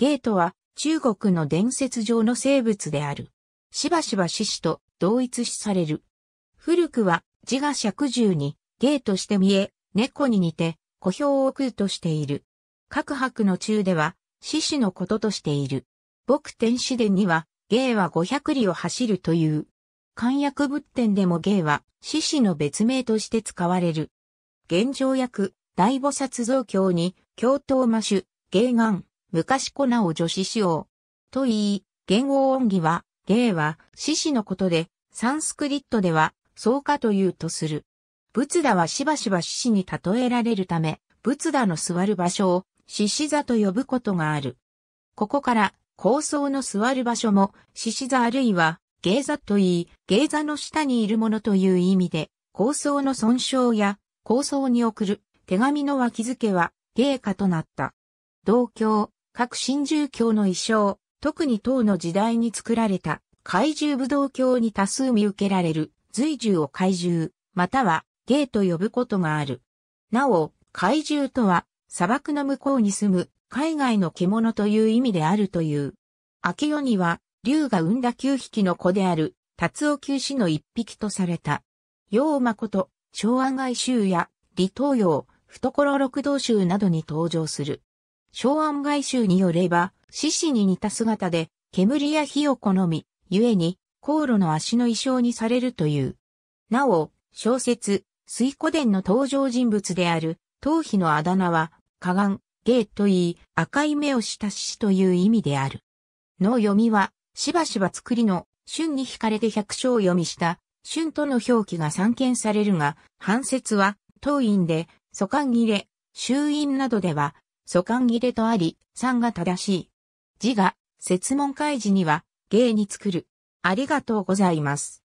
ゲートは中国の伝説上の生物である。しばしば獅子と同一視される。古くは自我尺獣にゲートして見え、猫に似て小兵を食うとしている。各白の中では獅子のこととしている。僕天使殿には芸は500里を走るという。漢訳仏典でも芸は獅子の別名として使われる。現状訳大菩薩造教に、教頭魔種、芸願、昔粉なお女子詩王。と言い、元語音義は、芸は、獅子のことで、サンスクリットでは、そうかというとする。仏陀はしばしば獅子に例えられるため、仏陀の座る場所を、獅子座と呼ぶことがある。ここから、高層の座る場所も、獅子座あるいは、芸座と言い、芸座の下にいるものという意味で、高層の損傷や、高層に送る、手紙の脇付けは、芸家となった。同郷、各神獣教の衣装、特に唐の時代に作られた怪獣武道教に多数見受けられる随獣を怪獣、または芸と呼ぶことがある。なお、怪獣とは砂漠の向こうに住む海外の獣という意味であるという。明世には竜が生んだ9匹の子である達夫九止の1匹とされた。陽馬こと、昭和外衆や、李東洋、懐六道衆などに登場する。小安外衆によれば、獅子に似た姿で、煙や火を好み、故に、航路の足の衣装にされるという。なお、小説、水古伝の登場人物である、頭皮のあだ名は、河岸、芸といい、赤い目をした獅子という意味である。の読みは、しばしば作りの、春に惹かれて百姓読みした、春との表記が散見されるが、半節は、当院で、疎間切れ、衆院などでは、素管切れとあり、3が正しい。字が、説問開示には、芸に作る。ありがとうございます。